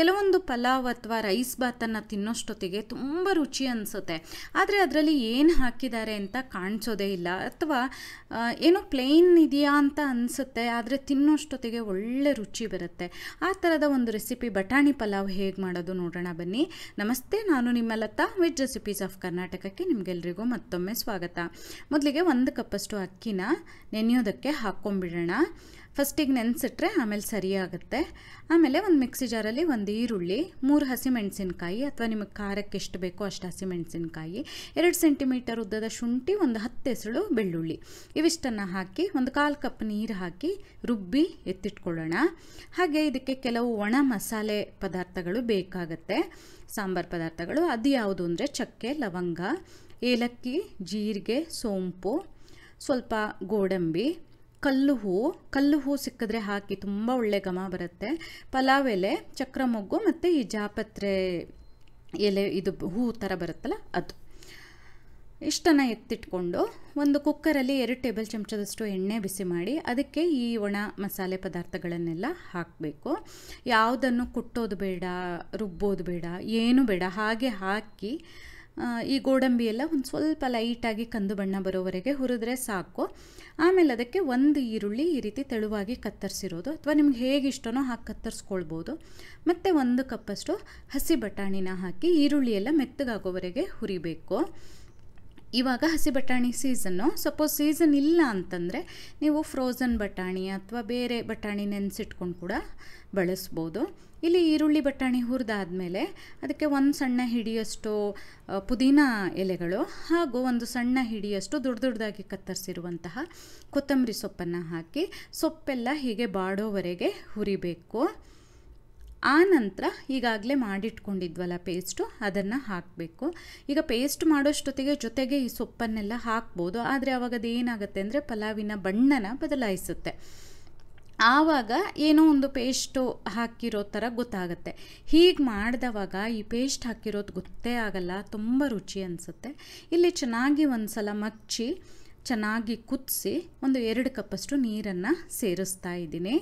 ಕೆಲವೊಂದು ಪಲಾವ್ ಅಥವಾ ರೈಸ್ ಬಾತನ್ನು ತಿನ್ನೋಷ್ಟೊತ್ತಿಗೆ ತುಂಬ ರುಚಿ ಅನಿಸುತ್ತೆ ಆದರೆ ಅದರಲ್ಲಿ ಏನು ಹಾಕಿದ್ದಾರೆ ಅಂತ ಕಾಣಿಸೋದೇ ಇಲ್ಲ ಅಥವಾ ಏನೋ ಪ್ಲೇನ್ ಇದೆಯಾ ಅಂತ ಅನಿಸುತ್ತೆ ಆದರೆ ತಿನ್ನೋಷ್ಟೊತ್ತಿಗೆ ಒಳ್ಳೆ ರುಚಿ ಬರುತ್ತೆ ಆ ಥರದ ಒಂದು ರೆಸಿಪಿ ಬಟಾಣಿ ಪಲಾವ್ ಹೇಗೆ ಮಾಡೋದು ನೋಡೋಣ ಬನ್ನಿ ನಮಸ್ತೆ ನಾನು ನಿಮ್ಮ ಲತಾ ವೆಜ್ ರೆಸಿಪೀಸ್ ಆಫ್ ಕರ್ನಾಟಕಕ್ಕೆ ನಿಮಗೆಲ್ಲರಿಗೂ ಮತ್ತೊಮ್ಮೆ ಸ್ವಾಗತ ಮೊದಲಿಗೆ ಒಂದು ಕಪ್ಪಷ್ಟು ಅಕ್ಕಿನ ನೆನೆಯೋದಕ್ಕೆ ಹಾಕ್ಕೊಂಬಿಡೋಣ ಫಸ್ಟಿಗೆ ನೆನೆಸಿಟ್ರೆ ಆಮೇಲೆ ಸರಿಯಾಗುತ್ತೆ ಆಮೇಲೆ ಒಂದು ಮಿಕ್ಸಿ ಜಾರಲ್ಲಿ ಒಂದು ಈರುಳ್ಳಿ ಮೂರು ಹಸಿಮೆಣಸಿನಕಾಯಿ ಅಥವಾ ನಿಮಗೆ ಖಾರಕ್ಕೆ ಎಷ್ಟು ಬೇಕೋ ಅಷ್ಟು ಹಸಿಮೆಣಸಿನಕಾಯಿ ಎರಡು ಸೆಂಟಿಮೀಟರ್ ಉದ್ದದ ಶುಂಠಿ ಒಂದು ಹತ್ತು ಎಸಳು ಬೆಳ್ಳುಳ್ಳಿ ಇವಿಷ್ಟನ್ನು ಹಾಕಿ ಒಂದು ಕಾಲು ಕಪ್ ನೀರು ಹಾಕಿ ರುಬ್ಬಿ ಎತ್ತಿಟ್ಕೊಳ್ಳೋಣ ಹಾಗೆ ಇದಕ್ಕೆ ಕೆಲವು ಒಣ ಮಸಾಲೆ ಪದಾರ್ಥಗಳು ಬೇಕಾಗತ್ತೆ ಸಾಂಬಾರು ಪದಾರ್ಥಗಳು ಅದು ಯಾವುದು ಅಂದರೆ ಚಕ್ಕೆ ಲವಂಗ ಏಲಕ್ಕಿ ಜೀರಿಗೆ ಸೋಂಪು ಸ್ವಲ್ಪ ಗೋಡಂಬಿ ಕಲ್ಲು ಹೂವು ಕಲ್ಲು ಹೂ ಸಿಕ್ಕಿದ್ರೆ ಹಾಕಿ ತುಂಬ ಒಳ್ಳೆ ಘಮ ಬರುತ್ತೆ ಪಲಾವ್ ಎಲೆ ಚಕ್ರ ಮೊಗ್ಗು ಮತ್ತು ಈ ಜಾಪತ್ರೆ ಎಲೆ ಇದು ಹೂವು ಥರ ಬರುತ್ತಲ್ಲ ಅದು ಇಷ್ಟನ್ನು ಎತ್ತಿಟ್ಕೊಂಡು ಒಂದು ಕುಕ್ಕರಲ್ಲಿ ಎರಡು ಟೇಬಲ್ ಚಮಚದಷ್ಟು ಎಣ್ಣೆ ಬಿಸಿ ಮಾಡಿ ಅದಕ್ಕೆ ಈ ಒಣ ಮಸಾಲೆ ಪದಾರ್ಥಗಳನ್ನೆಲ್ಲ ಹಾಕಬೇಕು ಯಾವುದನ್ನು ಕುಟ್ಟೋದು ಬೇಡ ರುಬ್ಬೋದು ಬೇಡ ಏನು ಬೇಡ ಹಾಗೆ ಹಾಕಿ ಈ ಗೋಡಂಬಿ ಎಲ್ಲ ಒಂದು ಸ್ವಲ್ಪ ಲೈಟಾಗಿ ಕಂದು ಬಣ್ಣ ಬರೋವರೆಗೆ ಹುರಿದ್ರೆ ಸಾಕು ಆಮೇಲೆ ಅದಕ್ಕೆ ಒಂದು ಈರುಳ್ಳಿ ಈ ರೀತಿ ತೆಳುವಾಗಿ ಕತ್ತರಿಸಿರೋದು ಅಥವಾ ನಿಮ್ಗೆ ಹೇಗೆ ಇಷ್ಟನೋ ಹಾಕಿ ಕತ್ತರಿಸ್ಕೊಳ್ಬೋದು ಮತ್ತು ಒಂದು ಕಪ್ಪಷ್ಟು ಹಸಿ ಬಟಾಣಿನ ಹಾಕಿ ಈರುಳ್ಳಿ ಮೆತ್ತಗಾಗೋವರೆಗೆ ಹುರಿಬೇಕು ಇವಾಗ ಹಸಿ ಬಟಾಣಿ ಸೀಸನ್ನು ಸಪೋಸ್ ಸೀಸನ್ ಇಲ್ಲ ಅಂತಂದರೆ ನೀವು ಫ್ರೋಝನ್ ಬಟಾಣಿ ಅಥವಾ ಬೇರೆ ಬಟಾಣಿ ನೆನೆಸಿಟ್ಕೊಂಡು ಕೂಡ ಬಳಸ್ಬೋದು ಇಲ್ಲಿ ಈರುಳ್ಳಿ ಬಟಾಣಿ ಹುರಿದಾದ್ಮೇಲೆ ಅದಕ್ಕೆ ಒಂದು ಸಣ್ಣ ಹಿಡಿಯಷ್ಟು ಪುದೀನ ಎಲೆಗಳು ಹಾಗೂ ಒಂದು ಸಣ್ಣ ಹಿಡಿಯಷ್ಟು ದೊಡ್ಡ ದೊಡ್ಡದಾಗಿ ಕತ್ತರಿಸಿರುವಂತಹ ಕೊತ್ತಂಬರಿ ಸೊಪ್ಪನ್ನು ಹಾಕಿ ಸೊಪ್ಪೆಲ್ಲ ಹೀಗೆ ಬಾಡೋವರೆಗೆ ಹುರಿಬೇಕು ಆ ನಂತರ ಈಗಾಗಲೇ ಮಾಡಿಟ್ಕೊಂಡಿದ್ವಲ್ಲ ಪೇಸ್ಟು ಅದನ್ನು ಹಾಕಬೇಕು ಈಗ ಪೇಸ್ಟ್ ಮಾಡೋಷ್ಟೊತ್ತಿಗೆ ಜೊತೆಗೆ ಈ ಸೊಪ್ಪನ್ನೆಲ್ಲ ಹಾಕ್ಬೋದು ಆದರೆ ಅವಾಗ ಅದೇನಾಗುತ್ತೆ ಅಂದರೆ ಪಲಾವಿನ ಬಣ್ಣನ ಬದಲಾಯಿಸುತ್ತೆ ಆವಾಗ ಏನೋ ಒಂದು ಪೇಸ್ಟು ಹಾಕಿರೋ ಥರ ಗೊತ್ತಾಗುತ್ತೆ ಹೀಗೆ ಮಾಡಿದವಾಗ ಈ ಪೇಸ್ಟ್ ಹಾಕಿರೋದು ಗೊತ್ತೇ ಆಗಲ್ಲ ತುಂಬ ರುಚಿ ಅನಿಸುತ್ತೆ ಇಲ್ಲಿ ಚೆನ್ನಾಗಿ ಒಂದು ಸಲ ಮಚ್ಚಿ ಚೆನ್ನಾಗಿ ಕುದಿಸಿ ಒಂದು ಎರಡು ಕಪ್ಪಷ್ಟು ನೀರನ್ನು ಸೇರಿಸ್ತಾ ಇದ್ದೀನಿ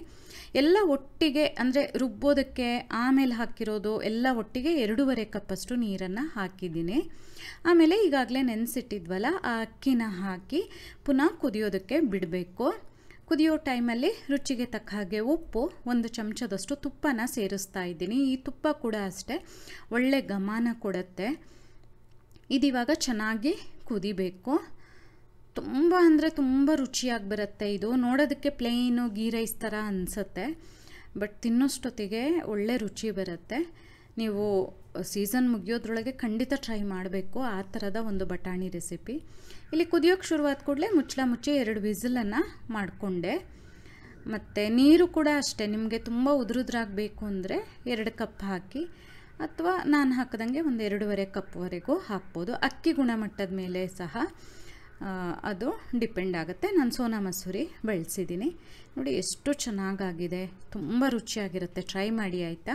ಎಲ್ಲ ಒಟ್ಟಿಗೆ ಅಂದರೆ ರುಬ್ಬೋದಕ್ಕೆ ಆಮೇಲೆ ಹಾಕಿರೋದು ಎಲ್ಲ ಒಟ್ಟಿಗೆ ಎರಡೂವರೆ ಕಪ್ಪಷ್ಟು ನೀರನ್ನು ಹಾಕಿದ್ದೀನಿ ಆಮೇಲೆ ಈಗಾಗಲೇ ನೆನೆಸಿಟ್ಟಿದ್ವಲ್ಲ ಆ ಅಕ್ಕಿನ ಹಾಕಿ ಪುನಃ ಕುದಿಯೋದಕ್ಕೆ ಬಿಡಬೇಕು ಕುದಿಯೋ ಟೈಮಲ್ಲಿ ರುಚಿಗೆ ತಕ್ಕ ಹಾಗೆ ಉಪ್ಪು ಒಂದು ಚಮಚದಷ್ಟು ತುಪ್ಪನ ಸೇರಿಸ್ತಾ ಇದ್ದೀನಿ ಈ ತುಪ್ಪ ಕೂಡ ಅಷ್ಟೇ ಒಳ್ಳೆ ಗಮನ ಕೊಡುತ್ತೆ ಇದಿವಾಗ ಚೆನ್ನಾಗಿ ಕುದಿಬೇಕು ತುಂಬ ಅಂದರೆ ತುಂಬ ರುಚಿಯಾಗಿ ಬರುತ್ತೆ ಇದು ನೋಡೋದಕ್ಕೆ ಪ್ಲೇನು ಗೀ ರೈಸ್ ಥರ ಅನಿಸುತ್ತೆ ಬಟ್ ತಿನ್ನೋಷ್ಟೊತ್ತಿಗೆ ಒಳ್ಳೆ ರುಚಿ ಬರುತ್ತೆ ನೀವು ಸೀಸನ್ ಮುಗಿಯೋದ್ರೊಳಗೆ ಖಂಡಿತ ಟ್ರೈ ಮಾಡಬೇಕು ಆ ಥರದ ಒಂದು ಬಟಾಣಿ ರೆಸಿಪಿ ಇಲ್ಲಿ ಕುದಿಯೋಕ್ಕೆ ಶುರುವಾದ ಕೂಡಲೇ ಮುಚ್ಚಳ ಮುಚ್ಚಿ ಎರಡು ವಿಸಿಲನ್ನು ಮಾಡಿಕೊಂಡೆ ಮತ್ತು ನೀರು ಕೂಡ ಅಷ್ಟೇ ನಿಮಗೆ ತುಂಬ ಉದುರುದ್ರಾಗಬೇಕು ಅಂದರೆ ಎರಡು ಕಪ್ ಹಾಕಿ ಅಥವಾ ನಾನು ಹಾಕದಂಗೆ ಒಂದು ಎರಡೂವರೆ ಕಪ್ವರೆಗೂ ಹಾಕ್ಬೋದು ಅಕ್ಕಿ ಗುಣಮಟ್ಟದ ಮೇಲೆ ಸಹ ಅದು ಡಿಪೆಂಡ್ ಆಗುತ್ತೆ ನಾನು ಸೋನಾ ಮಸೂರಿ ಬಳಸಿದ್ದೀನಿ ನೋಡಿ ಎಷ್ಟು ಚೆನ್ನಾಗಾಗಿದೆ ತುಂಬ ರುಚಿಯಾಗಿರುತ್ತೆ ಟ್ರೈ ಮಾಡಿ ಆಯಿತಾ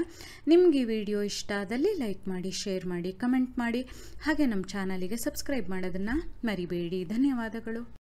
ನಿಮಗೆ ಈ ವಿಡಿಯೋ ಇಷ್ಟ ಆದಲ್ಲಿ ಲೈಕ್ ಮಾಡಿ ಶೇರ್ ಮಾಡಿ ಕಮೆಂಟ್ ಮಾಡಿ ಹಾಗೆ ನಮ್ಮ ಚಾನಲಿಗೆ ಸಬ್ಸ್ಕ್ರೈಬ್ ಮಾಡೋದನ್ನು ಮರಿಬೇಡಿ ಧನ್ಯವಾದಗಳು